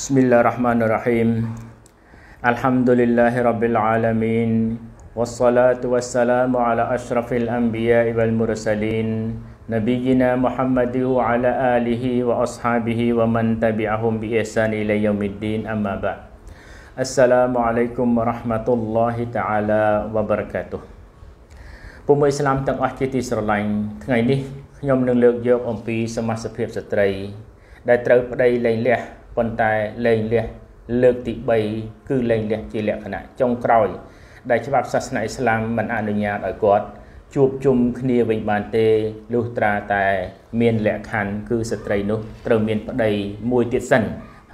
بسم الله الرحمن الرحيم الحمد لله رب العالمين والصلاة والسلام على أشرف الأنبياء والمرسلين نبينا محمد وعلى آله وأصحابه ومن تبعهم بإحسان إلى يوم الدين أما بعد السلام عليكم ورحمة الله تعالى وبركاته ستري ដែលត្រូវប្តីលែងលះប៉ុន្តែលែងលះលើកទី3គឺលែងលះជាលក្ខណៈចុងក្រោយដែលច្បាប់សាសនាអ៊ីស្លាមមិនអនុញ្ញាតឲ្យគាត់ជួបជុំគ្នាវិញបានទេលុះត្រាតែមានលក្ខខណ្ឌគឺស្ត្រីនោះត្រូវមានប្តីមួយទៀតសិន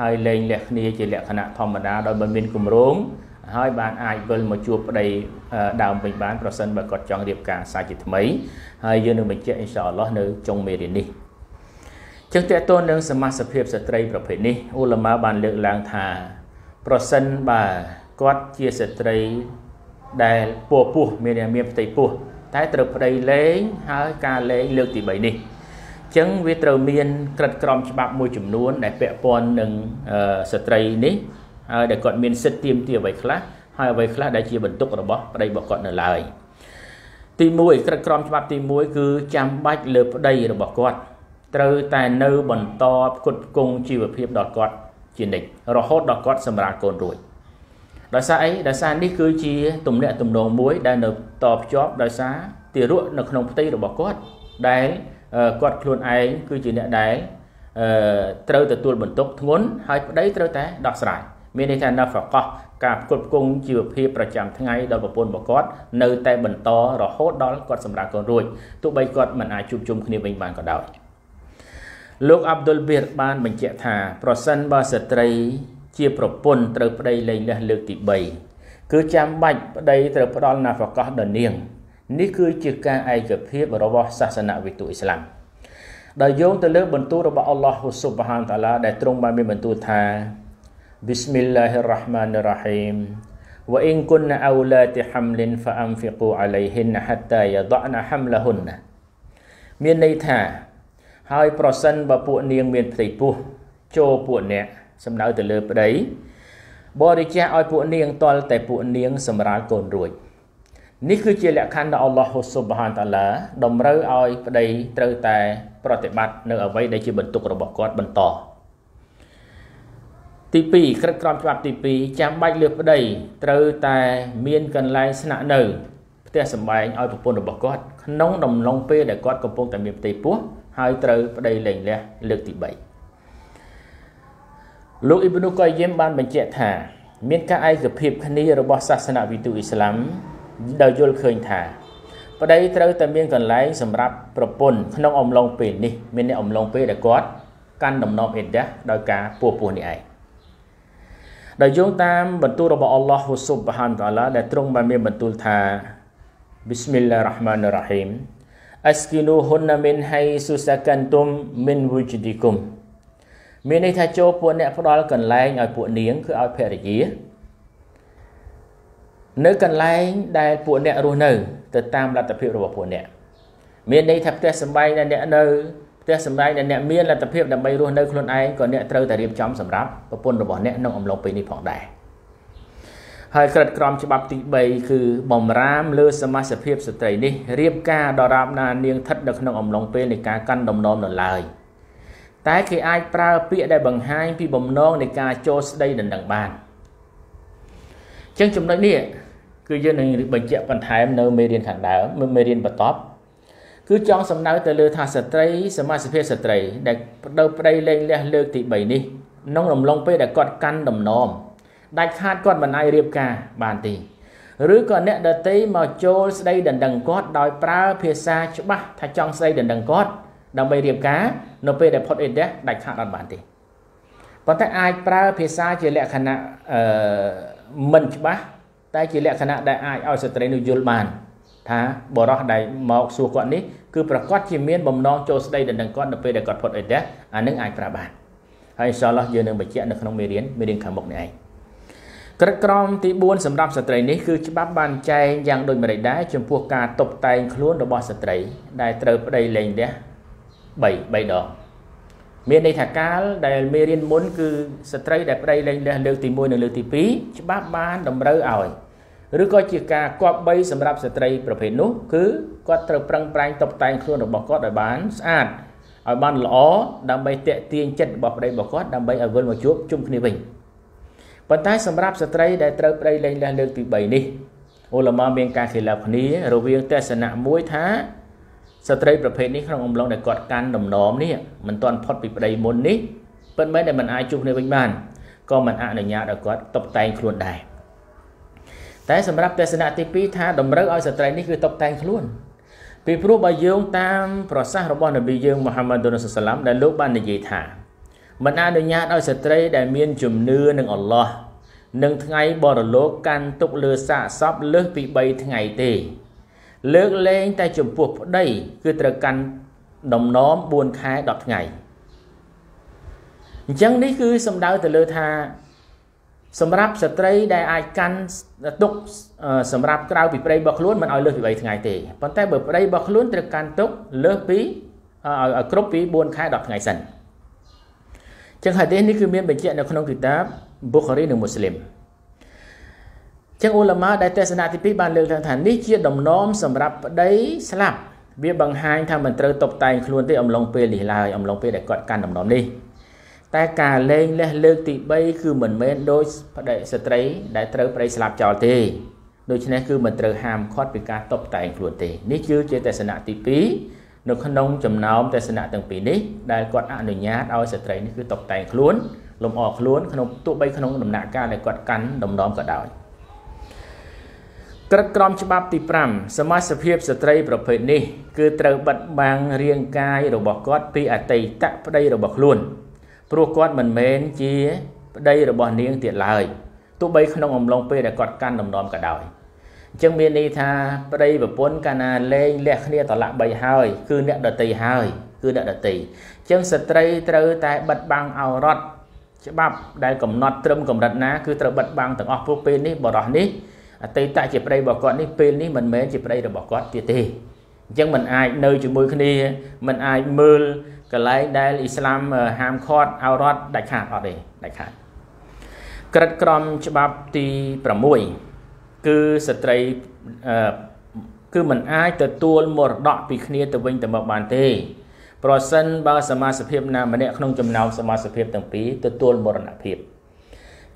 ហើយលែងលះគ្នាជាលក្ខណៈធម្មតាដោយមិនមានគម្រោងហើយបានអាចវិលមកជួបប្តី ដើមវិញបានប្រសិនបើគាត់ចង់រៀបការសាជាថ្មីហើយយើងនឹងបញ្ជាក់អ៊ីនសាអល់ឡោះនៅចុងមេរៀននេះចឹងតើតើនឹងសមាសភាពស្ត្រីប្រភេទនេះអ៊ូឡាម៉ាបានលើកឡើងថាប្រសិនបើគាត់ជាស្ត្រីដែលពោពោះមានមានផ្ទៃពោះ តែត្រូវប្តីលេងហើយការលេងលើកទី3នេះចឹងវាត្រូវមានក្រិតក្រម ច្បាប់មួយ ចំនួនដែលពាក់ព័ន្ធនឹងស្ត្រីនេះហើយដែលគាត់មានសិទ្ធិទាមទារអ្វីខ្លះហើយអ្វីខ្លះដែលជាបន្ទុករបស់ប្តីរបស់គាត់នៅឡើយទី1ក្រិតក្រមច្បាប់ទី1គឺចាំបាច់លើប្តីរបស់គាត់ត្រូវតែនៅបន្តផ្គត់ផ្គង់ជីវភាពដល់គាត់ជានិច្ចរហូតដល់គាត់សម្រាប់កូនរួចដោយសារអីដោយសារនេះ គឺជាទំនាក់ទំនងមួយដែលនៅតភ្ជាប់ដោយសារទារកនៅក្នុងផ្ទៃរបស់គាត់ដែលគាត់ខ្លួនឯងគឺជាអ្នកដែលត្រូវទទួលបន្ទុកធ្ងន់ហើយប្តីត្រូវតែដោះស្រាយ មានន័យថានៅប្រកបការផ្គត់ផ្គង់ជីវភាពប្រចាំថ្ងៃដល់ប្រពន្ធរបស់គាត់ នៅតែបន្តរហូតដល់គាត់សម្រាប់កូនរួចទោះបីគាត់មិនអាចជួបជុំគ្នាវិញបានក៏ដោយលោកអាប់ឌុលបៀរបានបញ្ជាក់ថា ប្រសិនបើស្ត្រី ជាប្រពន្ធត្រូវប្តីលែងលះលើកទី3គឺចាំបាច់ប្តីត្រូវផ្ដល់ណាហ្វកោះដល់នាងនេះគឺជាការឯកភាពរបស់សាសនាវិទូអ៊ីស្លាមដោយយោងទៅលើ បន្ទូលរបស់អល់ឡោះស៊ុបហានតាឡាដែលទ្រង់បានមានបន្ទូលថា Bismillahir Rahmanir Rahim wa in kunna awlati hamlin fa anfiqu alayhinna hatta yad'na hamlahunna មានន័យថាហើយប្រសិនបើពួកនាង មានផ្ទៃពោះចូលពួកអ្នកសំដៅទៅលើប្តីបរិច្ចាគឲ្យពួកនាងតលតែពួកនាងសម្រាលកូនរួចនេះគឺជាលក្ខខណ្ឌដែលអល់ឡោះស៊ុបហានតាឡាតម្រូវឲ្យ ប្តីត្រូវតែ ប្រតិបត្តិនៅ អ្វី ដែលជា បន្ទុករបស់គាត់បន្តទី2ក្រឹតក្រមច្បាប់ទី2ចាំបាច់លើប្តី ត្រូវតែមានកន្លែងស្នាក់នៅផ្ទះសម្បែងឲ្យប្រពន្ធរបស់គាត់ក្នុងដំឡុងពេលដែលគាត់កំពុង តែមានផ្ទៃពោះហើយត្រូវប្តីលែងលះលើកទី3លោកអ៊ីបនុកុយយឹមបាន បញ្ជាក់ថា មានការឯកភាពគ្នារបស់សាសនវិទូអ៊ីស្លាមដោយយល់ឃើញថា ប្តីត្រូវតែមានកន្លែងសម្រាប់ប្រពន្ធក្នុងអំឡុងពេលនេះ មានអ្នកអំឡុងពេលដែលគាត់កាន់ដំណប់អ៊ីដាដោយការពោះពោះនេះឯងដោយយោងតាមបន្ទូលរបស់អល់ឡោះហ៊ូស៊ុបហានតាឡាដែលទ្រង់បានមានបន្ទូលថា بسم الله الرحمن الرحيم askinuhunna min haythu sakantum min wujdikum មានន័យថាចូលពួកអ្នកផ្ដល់កន្លែងឲ្យពួកនាងគឺឲ្យភរិយានៅកន្លែង ដែល ពួកអ្នករស់នៅទៅតាមលទ្ធភាពរបស់ពួកអ្នកមានន័យថាផ្ទះសម្បែងដែលអ្នកនៅផ្ទះសម្បែងដែលអ្នកមានលទ្ធភាពដើម្បីរស់នៅខ្លួនឯងក៏អ្នកត្រូវតែរៀបចំសម្រាប់ប្រពន្ធរបស់អ្នកក្នុងអំឡុងពេលនេះផងដែរហើយក្រិតក្រមច្បាប់ទី3គឺបំរាមលើសមាជិកភាពស្ត្រីនេះរៀបការដរាបណានាងឋិតនៅក្នុងអំឡុងពេលនៃការកាន់ដំណំនៅឡើយតែគេអាចប្រើពាក្យដែលបង្ហាញពីបំណងនៃការចូលស្ដីដណ្ដឹងបានអញ្ចឹងចំណុចនេះគឺយើងនឹងបញ្ជាក់បន្ថែមនៅមេរៀនខាងដើមមេរៀនបន្ទាប់គឺចង់សំដៅទៅលើថាស្ត្រីសមាជិកភាពស្ត្រីដែលប្តូរប្តីលែងលះលើកទី3នេះក្នុងអំឡុងពេលដែលគាត់កាន់ដំណំដាច់ខាតគាត់មិនអាចរៀបការបានទេឬក៏អ្នកដតីមកចូលស្ដីដណ្ដឹងគាត់ដោយប្រើភាសាច្បាស់ថាចង់ស្ដីដណ្ដឹងគាត់ដើម្បីរៀបការ នៅពេលដែលផុតអេដេសដាច់ខាតអត់បានទេប៉ុន្តែអាចប្រើភាសាជាលក្ខណៈអឺមិនច្បាស់តែជាលក្ខណៈដែលអាចឲ្យស្ត្រីនោះយល់បានថាបរោះដែលមកសួរគាត់នេះគឺប្រកាសជាមានបំណងចូលស្ដីដណ្ដឹងគាត់នៅពេលដែលគាត់ផុតអេដេសអានឹងអាចប្រើបានហើយអ៊ីនសាឡោះយើងនឹងបញ្ជាក់នៅក្នុងមេរៀនមេរៀនខាងមុខនេះឯងក្រឹតក្រមទី4សម្រាប់ស្ត្រីនេះគឺច្បាប់បានចែងយ៉ាងដូចម្តេចដែរចំពោះការតុបតែងខ្លួនរបស់ស្ត្រីដែលត្រូវប្តីលែងលះ3 3ដងមានន័យថាកាល ដែលមេរៀនមុន គឺស្ត្រីដែលប្តីលែងលះលើកទី1និងលើកទី2ច្បាប់បានតម្រូវឲ្យឬក៏ជាការគប់បីសម្រាប់ស្ត្រីប្រភេទនោះគឺគាត់ត្រូវប្រឹងប្រែងតុបតែងខ្លួនរបស់គាត់ឲ្យបានស្អាតឲ្យបានល្អដើម្បីតេទៀងចិត្តរបស់ប្តីរបស់គាត់ដើម្បីឲ្យវិលមកជួបជុំគ្នាវិញ។ប៉ុន្តែសម្រាប់ស្ត្រីដែលត្រូវប្តីលែងលះលើកទី3នេះអ៊ុលម៉ាមានការខិលាគ្នារវាងទស្សនៈមួយថា ស្ត្រីប្រភេទនេះក្នុងអំឡុងដែលគាត់កាន់ដំណមនេះមិនទាន់ផុតពីប្តីមុននេះពិតមែនដែលមិនអាចជួបគ្នាវិញបានក៏មិនអនុញ្ញាតឲ្យគាត់តុបតែងខ្លួនដែរតែសម្រាប់ទស្សនៈទី2ថាតម្រូវឲ្យស្ត្រីនេះគឺតុបតែងខ្លួន ពីព្រោះបើយោងតាមប្រសាសន៍របស់នប៊ីយើងមូហាម៉ាត់ឌុនសាឡាមដែលលោកបាននិយាយថាមិនអនុញ្ញាតឲ្យស្ត្រីដែលមាន ជំនឿនឹងអល់ឡោះនឹងថ្ងៃបរលោកកាន់ទុកលើសាកសពលើសពី3ថ្ងៃទេ លើកលែងតែចំពោះប្តីគឺត្រូវកាន់ដំណំ4ខែ10ថ្ងៃអញ្ចឹងនេះគឺសំដៅទៅលើថា សម្រាប់ស្ត្រីដែលអាចកាន់ទុកសម្រាប់ក្រៅពីប្តីរបស់ខ្លួនមិនឲ្យលើសពី3ថ្ងៃទេប៉ុន្តែបើប្តីរបស់ខ្លួនត្រូវកាន់ទុកលើសពីឲ្យគ្រប់ពី4ខែ10ថ្ងៃសិន។ចឹងហាឌីសនេះគឺមានបញ្ជាក់នៅក្នុងគីតាប Bukhari និង Muslim ចឹងអ៊ុលាម៉ាដែលទេសនាទី2បានលើកឡើងថានេះជា ដំណំសម្រាប់ប្តីស្លាប់វាបង្ហាញថាមិនត្រូវតុបតែងខ្លួនទេអំឡុងពេលនេះឡើយ អំឡុងពេលដែលគាត់កាន់ដំណំនេះ តែការលែងលះលើកទី3គឺមិនមែនដោយប្តីស្ត្រីដែលត្រូវប្តីស្លាប់ចោលទេដូច្នេះគឺមិនត្រូវហាមឃាត់ពីការតុបតែងខ្លួនទេនេះគឺជាទេសនាទី2នៅក្នុងចំណោមទស្សនៈទាំងពីរនេះដែលគាត់អនុញ្ញាតឲ្យស្ត្រីនេះគឺតុបតែងខ្លួនលំអខ្លួនក្នុងទោះបីក្នុងដំណាក់កាលដែលគាត់កាន់ដំណំក៏ដោយក្រឹតក្រមច្បាប់ទី5សមាជិកស្ត្រីប្រភេទនេះគឺត្រូវបិទបាំងរាងកាយរបស់គាត់ពីអតីតប្តីរបស់ខ្លួនព្រោះគាត់មិនមែនជា ប្តីរបស់នាងទៀតឡើយទោះបីក្នុងអំឡុងពេលដែលគាត់កាន់ដំណំក៏ដោយ។ចឹងមានន័យថាប្តីប្រពន្ធកាលណាលែងលះគ្នាតឡាក់3ហើយគឺអ្នកដតីហើយ គឺអ្នកដតីចឹងស្ត្រីត្រូវតែបិទបាំងអរតច្បាប់ ដែលកំណត់ត្រឹមកម្រិតណាគឺត្រូវបិទបាំងទាំងអស់ព្រោះពេលនេះបរោះនេះអតីតជាប្តីរបស់គាត់ នេះពេលនេះមិនមែនជាប្តីរបស់គាត់ទៀតទេអញ្ចឹងมันអាចនៅជាមួយគ្នាมันអាចមើលកន្លែងដែលអ៊ីស្លាមហាមឃាត់អរ៉ាត់ដាច់ខាតអត់ទេដាច់ខាតក្រិតក្រមច្បាប់ទី6គឺស្ត្រីគឺมันអាចទទួលមរតកពីគ្នាទៅវិញទៅមកបានទេ ប្រសិនបើសមាសភាពណាម្នាក់ក្នុងចំណោមសមាសភាពទាំងពីរទទួលមរណភាព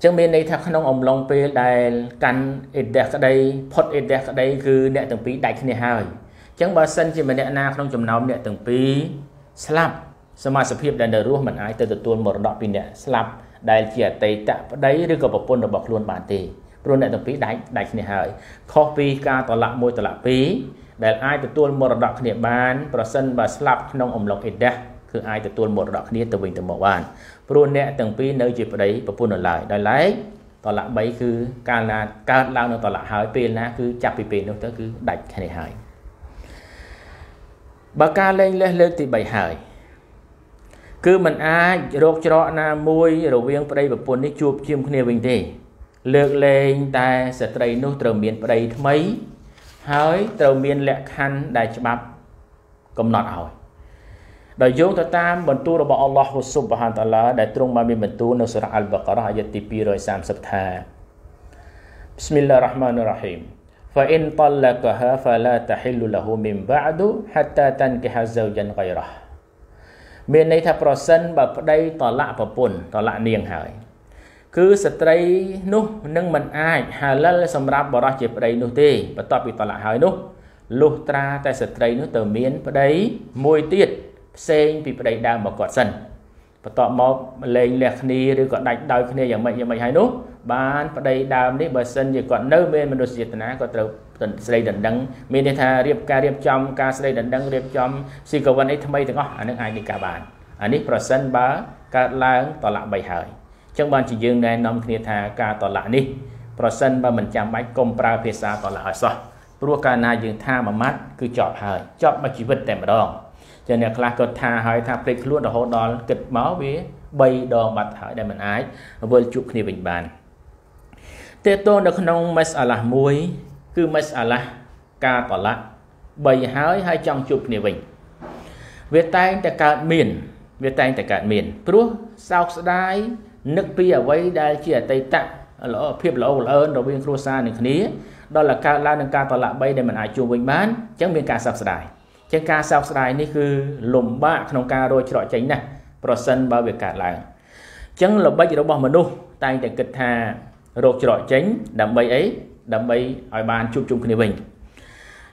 ចឹងមានន័យថាក្នុងអំឡុងពេលដែលកាន់អេដេសក្តីផុតអេដេសក្តីគឺអ្នកទាំងពីរដាច់គ្នាហើយចឹងបើសិនជាម្នាក់ណាក្នុងចំណោមអ្នកទាំងពីរស្លាប់សមាសភាពដែលនៅរស់មិនអាចទៅទទួលមរតកពីអ្នកស្លាប់ដែលជាអតីតប្តីឬក៏ប្រពន្ធរបស់ខ្លួនបានទេព្រោះអ្នកទាំងពីរដាច់ដាច់គ្នាហើយខុសពីការតលាក់មួយតលាក់ពីរដែលអាចទទួលមរតកគ្នាបានប្រសិនបើស្លាប់ក្នុងអំឡុងអេដាស់គឺអាចទទួលមរតកគ្នាទៅវិញទៅមកបានព្រោះអ្នកទាំងពីរនៅជាប្តីប្រពន្ធនៅឡើយដោយឡែកតលាក់3គឺកាលណាកើតឡើងនៅតលាក់ហើយពេលណាគឺចាប់ពីពេលនោះទៅគឺដាច់គ្នាហើយបើការលែងលេះលើកទី3ហើយគឺมันអាចរោគច្រកណាមួយរវាងប្តីប្រពន្ធនេះជួបជុំគ្នាវិញទេលើកលែងតែស្ត្រីនោះត្រូវមានប្តីថ្មីហើយត្រូវមានលក្ខខណ្ឌដែលច្បាប់កំណត់ឲ្យដោយយោងទៅតាមបន្ទូលរបស់អល់ឡោះស៊ុបហានតាឡាដែលទ្រង់បានមានបន្ទូលនៅសារ៉ាអល់បាការ៉ាអាយ៉ាទី230ថា بسم الله الرحمن الرحيم فإن طلقها فلا تحل له من بعد حتى تنكح زوجا غيره មានន័យថាប្រសិនបើប្តីតឡាក់ប្រពន្ធតឡាក់នាងហើយគឺស្ត្រីនោះនឹងមិនអាចហាលលសម្រាប់បរិះជាប្តីនោះទេបន្ទាប់ពីតឡាក់ហើយនោះលុះត្រាតែស្ត្រីនោះទៅមានប្តី មួយទៀតផ្សេងពីប្តីដើមរបស់គាត់សិនបន្ទាប់មកលែងលះគ្នាឬក៏ដាច់ដោយគ្នាយ៉ាងម៉េចយ៉ាងម៉េចហើយនោះបានប្តីដើមនេះបើសិនជាគាត់នៅ មានមនុស្សចេតនាក៏ត្រូវស្រីដណ្ដឹង មានន័យថារៀបការរៀបចំការស្រីដណ្ដឹងរៀបចំស៊ីកវិនអីថ្មីទាំងអស់អានឹងអាចនីកាបានអានេះប្រសិនបើកើតឡើងតឡាក់3ហើយអញ្ចឹងបានជាយើងណែនាំគ្នាថាការតឡាក់នេះប្រសិនបើមិនចាំបាច់កុំប្រើភាសាតឡាក់ឲ្យសោះព្រោះកាលណាយើងថាមួយម៉ាត់គឺចប់ហើយចប់មកជីវិតតែម្ដងចឹងអ្នកខ្លះគាត់ថាហើយថាព្រេកខ្លួនរហូតដល់គិតមកវា3ដងបាត់ហើយដែលមិនអាចវិលជួបគ្នាវិញបានតេតូនៅក្នុងមេសអាឡាស់មួយ គឺមេសអាឡាស់ការតឡាក់3ហើយហើយចង់ជួបគ្នាវិញ វាតែងតែកើតមាន វាតែងតែកើតមានព្រោះសោកស្ដាយនឹកពីអ្វីដែលជាអតីតល្អភាពល្អល្អឿនរវាងគ្រួសារនឹងគ្នាដល់លកើតឡើងនឹងការតឡាក់3ដែលមិនអាចជួបវិញបានអញ្ចឹងមានការសោកស្ដាយអញ្ចឹងការសោកស្ដាយនេះគឺលំបាកក្នុងការរយច្រកចេញណាស់ប្រសិនបើវាកើតឡើងអញ្ចឹងល្បិចរបស់មនុស្សតែងតែគិតថារោគច្រកចេញដើម្បីអីដើម្បីឲ្យបានជួបជុំគ្នាវិញ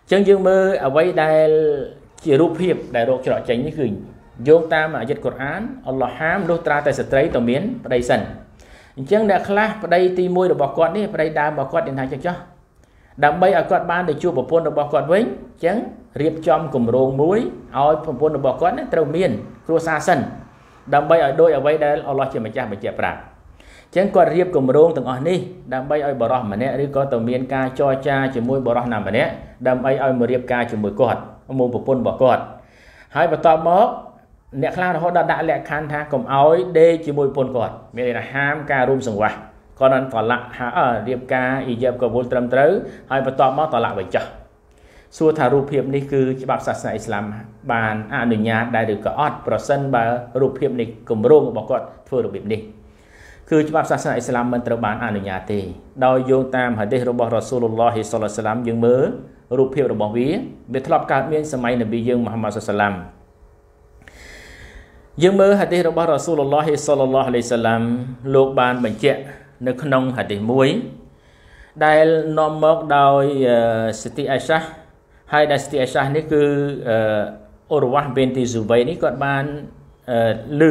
អញ្ចឹងយើងមើលអ្វីដែលជារូបភាពដែលរោគច្រកចេញនេះគឺយោងតាមអាយត្តកូរ៉ានអល់ឡោះហាមលុះត្រាតែស្ត្រីទៅមានប្តីសិនអញ្ចឹងអ្នកខ្លះប្តីទី1របស់គាត់នេះប្តីដើមរបស់គាត់និយាយថាចឹងចោះដើម្បីឲ្យគាត់បានទៅជួបប្រពន្ធរបស់គាត់វិញអញ្ចឹងរៀបចំគម្រោងមួយឲ្យប្រពន្ធរបស់គាត់នឹងត្រូវមានគ្រួសារសិនដើម្បីឲ្យដូចអ្វីដែលអល់ឡោះជាម្ចាស់បញ្ជាក់ប្រាប់អញ្ចឹងគាត់រៀបគម្រោងទាំងអស់នេះដើម្បីឲ្យបរិះម្នាក់ឬក៏ទៅមានការចរចាជាមួយបរិះណាម្នាក់ដើម្បីឲ្យមករៀបការជាមួយគាត់មកប្រពន្ធរបស់គាត់ ហើយបន្តមកអ្នកខ្លះរហូតដល់ដាក់លក្ខខណ្ឌថាកុំឲ្យដេកជាមួយប្រពន្ធគាត់មានន័យថាហាមការរួមសង្វាស់គាត់បានតឡាក់រៀបការអ៊ីយ៉ាប់កវុលត្រឹមត្រូវហើយបន្ទាប់មកតឡាក់វិញចាស់សួរថារូបភាពនេះគឺច្បាប់សាសនាអ៊ីស្លាមបានអនុញ្ញាតដែរឬក៏អត់ប្រសិនបើរូបភាពនេះគម្រោងរបស់គាត់ធ្វើរបៀបនេះ គឺច្បាប់សាសនាអ៊ីស្លាមមិនត្រូវបានអនុញ្ញាតទេដោយយោងតាមហាឌីសរបស់រ៉ាស៊ូលឡោះហ៊ីសឡាសឡាមយើងមើលរូបភាពរបស់វាវាធ្លាប់កើតមានសម័យនប៊ីយើងមូហាម៉ាត់សាសឡាមយើងមើលហាឌីសរបស់រ៉ាស៊ូលឡោះសលឡោះអាឡៃសាឡាំលោក បានបញ្ជាក់ នៅក្នុងហាឌីសមួយដែលនាំមកដោយសតិអៃសាហើយដែលសតិអៃសានេះគឺអូរវ៉ាស់ប៊ីនទីស៊ូវៃនេះគាត់បានលឺ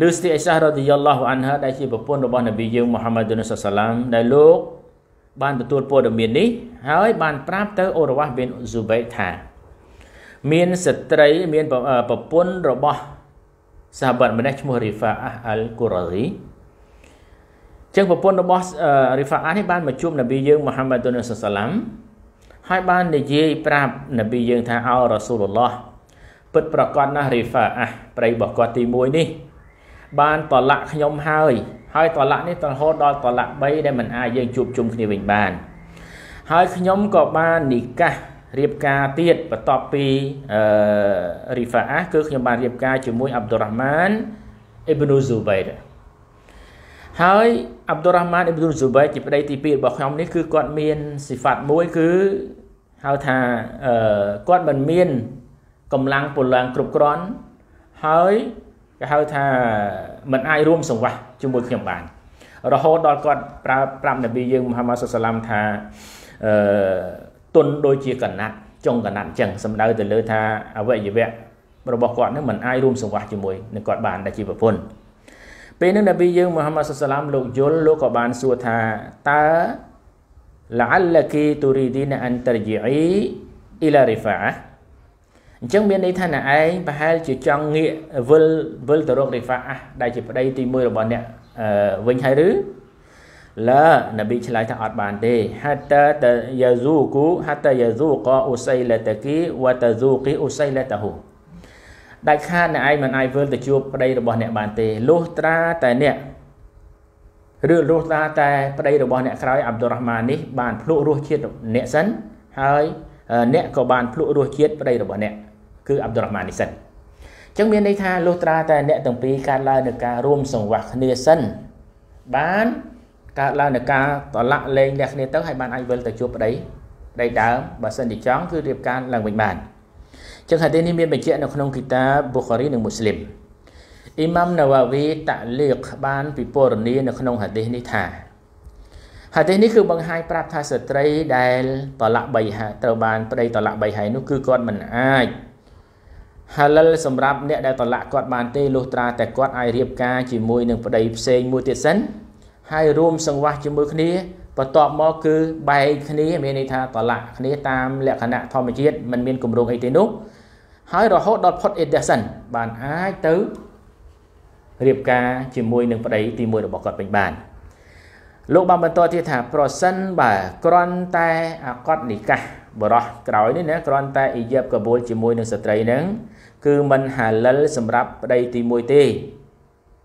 លឺសតិអៃសារ៉ាឌីយ៉ាឡោះអានហាដែលជាប្រពន្ធរបស់នប៊ីយើងមូហាម៉ាឌុនសាឡាមដែលលោកបានទទួលព័ត៌មាននេះហើយបានប្រាប់ទៅអូរវ៉ាស់ប៊ីនស៊ូវៃថា មានស្ត្រីមានប្រពន្ធរបស់សាហាបតម្នាក់ឈ្មោះ Rifa'ah al-Qurazi ចឹងប្រពន្ធរបស់ Rifa'ah នេះបានមកជួបនប៊ីយើងមូហាម៉ាត់ទុនសាឡាំហើយបាននិយាយប្រាប់នប៊ីយើងថាអោរ៉ាស៊ូលឡោះពិតប្រកបណាស់ Rifa'ah ប្រៃរបស់គាត់ទី1នេះ បានតឡាក់ខ្ញុំហើយហើយតឡាក់នេះទៅរហូតដល់តឡាក់3ដែលមិនអាចយើងជួបជុំគ្នាវិញបាន ហើយខ្ញុំក៏បាននិកាសរៀបការទៀតបន្ទាប់ពីអឺរីហ្វាអាគឺខ្ញុំបានរៀបការជាមួយអាប់ឌុរ៉ាហ្មានអ៊ីបនូហ្ស៊ូបៃដហើយអាប់ឌុរ៉ាហ្មានអ៊ីបនូហ្ស៊ូបៃជាប្តីទី2របស់ខ្ញុំនេះគឺគាត់មានសិផាត់មួយគឺហៅថាអឺគាត់មិនមានកម្លាំងពលំគ្រប់គ្រាន់ហើយគេហៅថាមិនអាចរួម សង្វាស់ជាមួយ ខ្ញុំបាន រហូតដល់គាត់ប្រើប្រាប់នប៊ីយើងមហាម៉ាត់សុសឡាមថាអឺទុនដូចជាកណាត់ចុងកណាត់ចឹងសំដៅទៅលើ ថាអវយវៈរបស់គាត់នឹងមិនអាចរួមសង្វាស់ជាមួយនឹងគាត់បានដែលជាប្រពន្ធពេលនោះនប៊ីយើងមូហាម៉ាត់សុសឡាមលោកយល់លោកក៏បានសួរថាតើ لعلك تريدين أن ترجعي إلى رفاعة អញ្ចឹងមានន័យថាអ្នកឯងប្រហែលជាចង់ងាកវិលវិលទៅរករីហ្វាអះដែលជាប្តី ទី1របស់អ្នកវិញហើយឬឡានប៊ីឆ្លើយថាអត់បានទេហតាតយ៉ាហ្សូគូហតាយ៉ាហ្សូកអ៊ូសៃឡាតគីវតាហ្សូគីអ៊ូសៃឡាតាហ៊ូដាច់ខាតអ្នកឯងមិនអាចវិលទៅជួបប្តីរបស់អ្នកបានទេលុះត្រាតែអ្នកឬលុះត្រាតែប្តីរបស់អ្នកក្រោយអាប់ឌុលរ៉ាម៉ាននេះបានភ្លក់រសជាតិអ្នកសិនហើយអ្នកក៏បានភ្លក់រសជាតិប្តីរបស់អ្នកគឺអាប់ឌុលរ៉ាម៉ាននេះសិនចឹងមានន័យថាលុះត្រាតែអ្នកទាំងពីរកើតឡើងនឹងការរួមសង្វាស់គ្នាសិនបានកើតឡើងនៃការតលាក់លែងលះគ្នាទៅហើយបានអាចវិលទៅជួបប្តីប្តីដើមបើសិនជាចង់គឺរៀបការឡើងវិញបានចឹងហាឌីសនេះមានបញ្ជាក់នៅក្នុងគីតាប៊ូខារីនិងមូស្លីមអ៊ីម៉ាំណាវ៉ាវីតាលីកបានពិពណ៌នានៅក្នុងហាឌីសនេះថាហាឌីសនេះគឺបង្ហាញប្រាប់ថាស្ត្រីដែលតលាក់3ហើយត្រូវបាន ប្តីតលាក់3ហើយនោះគឺគាត់មិនអាចហាលលសម្រាប់អ្នកដែលតលាក់គាត់បានទេលុះត្រាតែគាត់អាចរៀបការជាមួយនឹងប្តីផ្សេងមួយទៀតសិនហើយរួមសង្វាស់ជាមួយគ្នាបន្ទាប់មកគឺបែកគ្នាមានន័យថាតលាក់គ្នាតាមលក្ខណៈធម្មជាតិมันមានគម្រោងអីទេនោះ ហើយរហូតដល់ផុតអេដេសិនបានអាចទៅរៀបការ ជាមួយនឹងប្តី ទី1របស់គាត់ពេញបាន លោកបានបន្តទៀតថាប្រសិនបើគ្រាន់តែអកតនិកាសបរោះក្រោយនេះណាគ្រាន់តែអ៊ីយ៉ាប់កបូលជាមួយនឹងស្ត្រីនឹងគឺមិនហាលិលសម្រាប់ប្តីទី1ទេ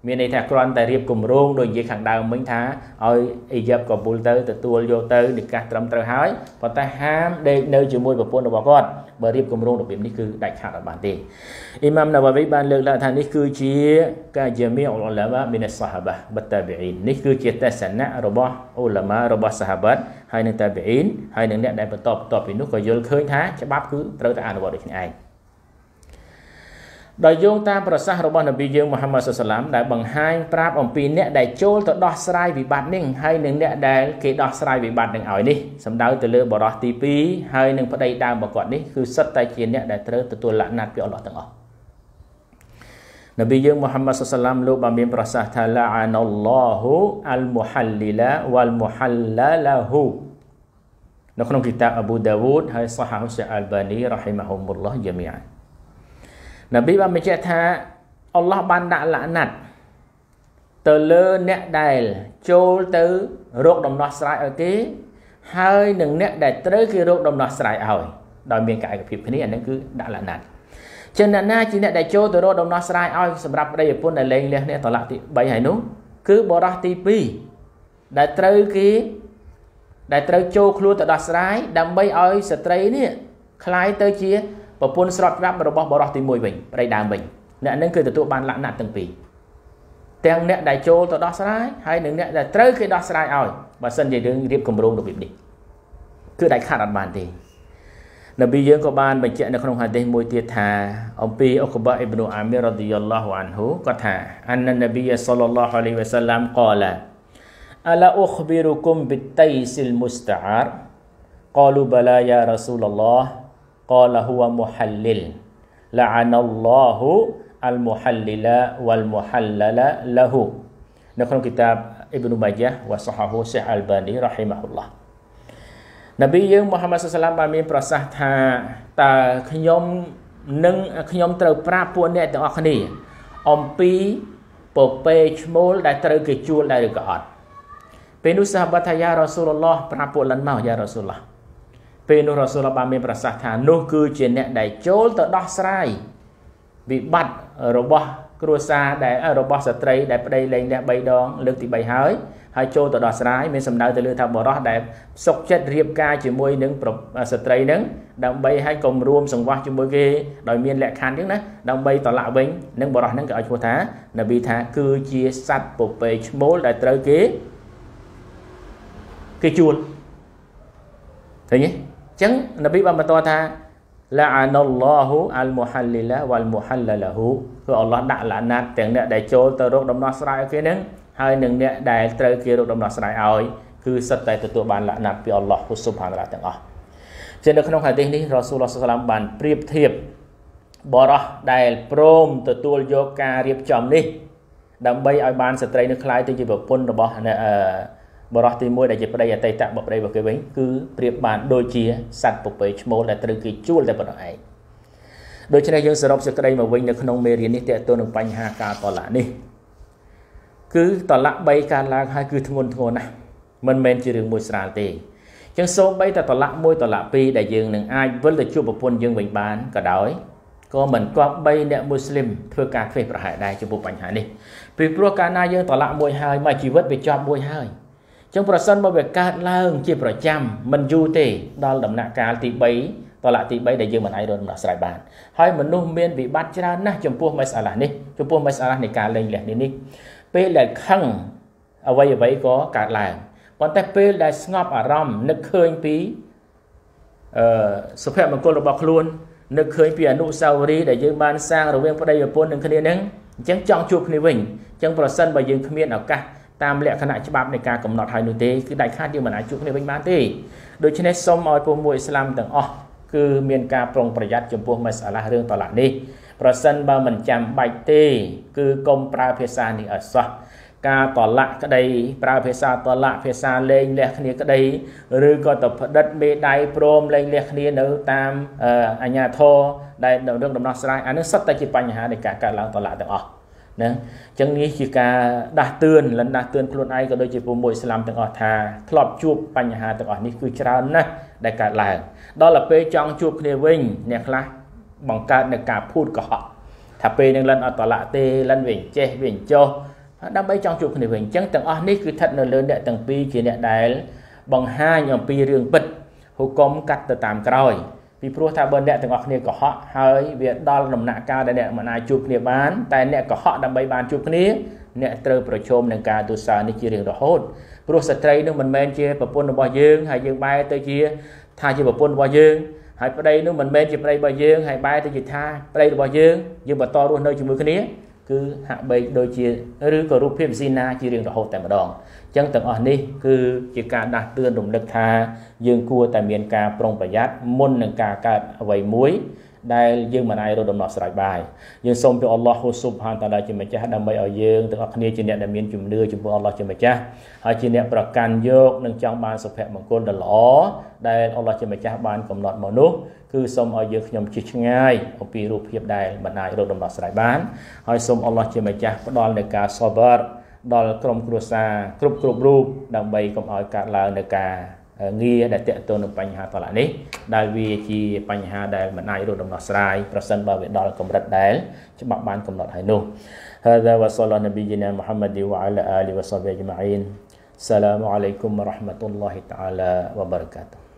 មានន័យថាគ្រាន់តែរៀបគម្រោងដោយនិយាយខាងដើមមិញថាឲ្យអេយ៉ាប់កប៊ុលទៅទទួលយកទៅនិកាសត្រឹមត្រូវហើយប៉ុន្តែហាមដេកនៅជាមួយប្រពន្ធរបស់គាត់បើរៀបគម្រោងរបៀបនេះគឺដាច់ខាតអត់បានទេអ៊ីម៉ាំណាវ៉ាវីបានលើកឡើងថានេះគឺជា ការជាមីអ៊ុលឡាម៉ាមីនសាហាបាបតាប៊ីននេះគឺជាទស្សនៈរបស់អ៊ុលឡាម៉ារបស់សាហាបាហើយនឹងតាប៊ីនហើយនឹងអ្នកដែលបន្តបន្តពីនោះក៏យល់ឃើញថាច្បាប់គឺត្រូវតែអនុវត្តដូចគ្នាឯងដោយយោងតាមប្រសាសន៍របស់នប៊ីយើងមូហាម៉ាត់សុសឡាមដែលបង្ហាញប្រាប់អំពីអ្នកដែលចូលទៅដោះស្រាយវិបត្តិនេះហើយនឹងអ្នកដែលគេដោះស្រាយវិបត្តិនឹងឲ្យនេះសំដៅទៅលើបរោះទី2ហើយនឹងប្តីដើមរបស់គាត់នេះគឺសិតតែជាអ្នកដែលត្រូវទទួលលក្ខណៈពីអល់ឡោះទាំងអស់នប៊ីយើងមូហាម៉ាត់សុសឡាមលោកបានមានប្រសាសន៍ថាឡាអានអល់ឡោហូអលមូហាលីឡាវលមូហាលាឡាហូនៅក្នុងគីតាបអ៊ូដាវូដហើយសាហាហ៊ូសអល់បានីរ៉ហ៊ីម៉ាហ៊ុមុលឡោះជាមីអានប៊ីបានបញ្ជាក់ថាអល់ឡោះបានដាក់លក្ខណាត់ទៅលើអ្នកដែលចូលទៅរកដំណោះស្រាយឲ្យគេហើយនឹងអ្នកដែលត្រូវគេរកដំណោះស្រាយឲ្យ ដោយមានកាយភាពគ្នាអានេះគឺដាក់លក្ខណាត់ចឹងអ្នកណាជាអ្នកដែលចូលទៅរកដំណោះស្រាយឲ្យសម្រាប់ប្តីប្រពន្ធដែលលែងលះគ្នាតឡាក់ទី3ហើយនោះគឺបរោះទី2ដែលត្រូវគេដែលត្រូវចូលខ្លួនទៅដោះស្រាយដើម្បីឲ្យស្ត្រីនេះคล้ายទៅជាប្រពន្ធស្របច្បាប់របស់បរិះទី1វិញប្តីដើមវិញអ្នកនឹងគឺទទួលបានលក្ខណៈទាំងពីរទាំងអ្នកដែលចូលទៅដោះស្រាយហើយនិងអ្នកដែលត្រូវគេដោះស្រាយឲ្យបើសិនជាយើងរៀបគម្រោងរបៀបនេះគឺដាច់ខាតអត់បានទេនប៊ីយើងក៏បានបញ្ជាក់នៅក្នុងហាឌីសមួយទៀតថា អំពីអុកបាអ៊ីប្នូអាមីររ៉ាឌីយ៉ាឡោះអានហ៊ូគាត់ថាអាននប៊ីសលឡោះអាឡៃវ៉ាសាឡាមកាឡាអាឡាអ៊ូខប៊ីរូគុំបិតតៃសិលមុស្តាអារ قالوا بلى يا رسول الله qala huwa muhallil la'anallahu al muhallila wal muhallala lahu នៅក្នុងគីតាប Ibn Majah វ៉ាសហាហូ Syekh Albani rahimahullah នប៊ីយើងមូហាម៉ាត់សាឡាមបានមានប្រសាសន៍ថាតើខ្ញុំនឹងខ្ញុំត្រូវប្រាប់ពួកអ្នកទាំងអស់គ្នា អំពីពពេឈ្មោលដែលត្រូវគេជួលដែរឬក៏អត់ពេលនោះសាហាបាថាយ៉ារ៉ាស៊ូលឡោះប្រាប់ពួកលិនមកយ៉ារ៉ាស៊ូលឡោះពេលនោះរ៉ាស៊ូលបានមានប្រសាសន៍ថានោះគឺជាអ្នកដែលចូលទៅដោះស្រាយវិបត្តិរបស់គ្រួសារដែល របស់ស្ត្រីដែលប្តីលែងលះ3ដងលើកទី3ហើយហើយចូលទៅដោះស្រាយមានសម្ដៅទៅលើថាបរោះដែលសុខចិត្តរៀបការជាមួយនឹងស្ត្រីនឹងដើម្បីឲ្យកុំរួមសង្វាស់ជាមួយគេដោយមានលក្ខខណ្ឌចឹងណាដើម្បីតឡាក់វិញនឹងបរោះនឹងក៏ឲ្យឈ្មោះថានប៊ីថាគឺជាសត្វពពែឈ្មោលដែលត្រូវគេគេជួលឃើញទេចឹងនប៊ីបានបន្តថាឡាអានលឡហ៊ូអលមូហាលីឡាវលមូហាលឡាហ៊ូគឺអល់ឡោះដាក់ឡាណាត់ទាំងអ្នកដែលចូលទៅរកដំណោះស្រាយគេនឹងហើយនឹងអ្នកដែលត្រូវគេរកដំណោះស្រាយឲ្យគឺសិតតែទទួលបានឡាណាត់ពីអល់ឡោះហ៊ូស៊ុបហានរ៉ាទាំងអស់ជានៅក្នុងហាឌីសនេះរ៉ាស៊ូលឡោះសាឡាមបានប្រៀបធៀបបរោះដែលព្រមទទួលយកការរៀបចំនេះ ដើម្បីឲ្យបានស្ត្រីនឹងคล้ายទៅជាប្រពន្ធរបស់អឺបរោះទី1ដែលជាប្តីអតីតបុព្វប្តីរបស់គេវិញគឺប្រៀបបានដូចជាសត្វពពែឈ្មោលដែលត្រូវគេជួលតែប៉ុណ្ណោះឯងដូច្នេះយើងសរុបសេចក្តីមកវិញនៅក្នុងមេរៀននេះតើតើនឹងបញ្ហាការតឡាក់នេះគឺតឡាក់3ការឡើងហើយគឺធ្ងន់ធ្ងរណាស់មិនមែនជារឿងមួយស្រាលទេចឹងសូម្បីតែតឡាក់1តឡាក់2ដែលយើងនឹងអាចវិលទៅជួបប្រពន្ធយើងវិញបានក៏ដោយក៏មិនគប្បីអ្នកមូស្លីមធ្វើការខ្វេះប្រហែសដែរចំពោះបញ្ហានេះពីព្រោះកាលណាយើងតឡាក់មួយហើយមកជីវិតវាចប់មួយហើយចឹងប្រសិនបើវាកើតឡើង ជាប្រចាំមិនយូរទេដល់ដំណាក់កាលទី3តលាក់ទី3ដែលយើងមិនអាចរកដំណោះស្រាយបានហើយមនុស្សមានវិបត្តិច្រើនណាស់ចំពោះមិសអាឡានេះចំពោះមិសអាឡានៃការលែងលះនេះនេះ ពេលដែលខឹងអ្វីអ្វីក៏កើតឡើងប៉ុន្តែពេលដែលស្ងប់អារម្មណ៍នឹកឃើញពីអឺសុភមង្គលរបស់ខ្លួននឹកឃើញពីអនុស្សាវរីយ៍ដែលយើងបានសាងរវាងប្តីប្រពន្ធនឹងគ្នានឹងអញ្ចឹងចង់ជួបគ្នាវិញអញ្ចឹងប្រសិនបើយើងគ្មានឱកាសតាមលក្ខណៈច្បាប់នៃការកំណត់ហើយនោះទេគឺដាច់ខាតយើងមិនអាចជួបគ្នាវិញបានទេដូច្នេះសូមឲ្យពុះមួយអ៊ីស្លាមទាំងអស់គឺមានការប្រុងប្រយ័ត្នចំពោះមេសាឡារឿងតឡាក់នេះប្រសិនបើមិនចាំបាច់ទេគឺកុំប្រើភាសានេះឲ្យសោះការតឡាក់ក្តីប្រើភាសាតឡាក់ភាសាលេងលះគ្នាក្តីឬក៏ទៅផ្ដិតមេដៃព្រមលេងលះគ្នានៅ តាមអញ្ញាធរដែលរឿងដំណោះស្រាយអានេះសុទ្ធតែជាបញ្ហានៃការកើតឡើងតឡាក់ទាំងអស់ហ្នឹងអញ្ចឹងនេះជាការដាស់តឿនលិនដាស់តឿនខ្លួនឯងក៏ដូចជាពុំមួយឥស្លាមទាំងអស់ថាធ្លាប់ជួបបញ្ហាទាំងអស់នេះគឺច្រើនណាស់ដែលកើតឡើង ដល់ទៅពេលចង់ជួបគ្នាវិញអ្នកខ្លះបង្កើតនៅការភូតកុហកថាពេលនឹងលិនអត់តឡាក់ទេលិនវាចេះវាចុះដើម្បីចង់ជួបគ្នាវិញអញ្ចឹងទាំងអស់នេះគឺស្ថិតនៅលើអ្នកទាំងពីរជាអ្នកដែលបង្ហាញអំពីរឿងពិតហុកុំកាត់ទៅតាមក្រោយពីព្រោះថាបើអ្នកទាំងអស់គ្នាកុហកហើយវាដល់ដំណាក់កាលដែលអ្នកមិនអាចជួបគ្នាបានតែអ្នកកុហកដើម្បីបានជួបគ្នា អ្នកត្រូវប្រជុំនឹងការទូសារនេះជារៀងរហូតព្រោះស្ត្រីនឹងមិនមែនជាប្រពន្ធរបស់យើង ហើយយើងបែរទៅជាថាជាប្រពន្ធរបស់យើងហើយប្តីនោះមិនមែនជាប្តីរបស់យើងហើយបែរទៅជាថាប្តីរបស់យើងយើងបន្តរស់នៅជាមួយគ្នាគឺហាក់បីដូចជាឬក៏រូបភាពស៊ីណាជារៀងរហូតតែម្ដងចឹងទាំងអស់នេះគឺជាការដាស់តឿនរំលឹកថាយើងគួរតែមានការប្រុងប្រយ័ត្នមុននឹងការកើតអ្វីមួយ ដែលយើងមិនអាចរកដំណោះស្រាយបានយើងសូមពីអល់ឡោះហ៊ូស៊ុបហានតាឡាជាម្ចាស់ដើម្បីឲ្យយើងទាំងអស់គ្នាជាអ្នកដែលមានជំនឿចំពោះអល់ឡោះជាម្ចាស់ហើយជាអ្នកប្រកាន់យកនិងចង់បានសុភមង្គលដ៏ល្អដែលអល់ឡោះជាម្ចាស់បានកំណត់មកនោះគឺសូមឲ្យយើងខ្ញុំជិះឆ្ងាយអំពីរូបភាពដែលមិនអាចរកដំណោះស្រាយបាន ហើយសូមអល់ឡោះជាម្ចាស់ផ្ដល់នូវការសបរដល់ក្រុមគ្រួសារគ្រប់គ្រប់រូបដើម្បីកុំឲ្យកើតឡើងនៅការ ងារដែលតកតទៅនឹងបញ្ហាតឡានេះ ដែលវាជា បញ្ហាដែលមិនអាចរកដំណោះស្រាយប្រសិនបើវាដល់កម្រិតដែល ច្បាប់បានកំណត់ហើយនោះ هذا وصلى نبينا محمد وعلى آله وصحبه أجمعين السلام عليكم ورحمة الله تعالى وبركاته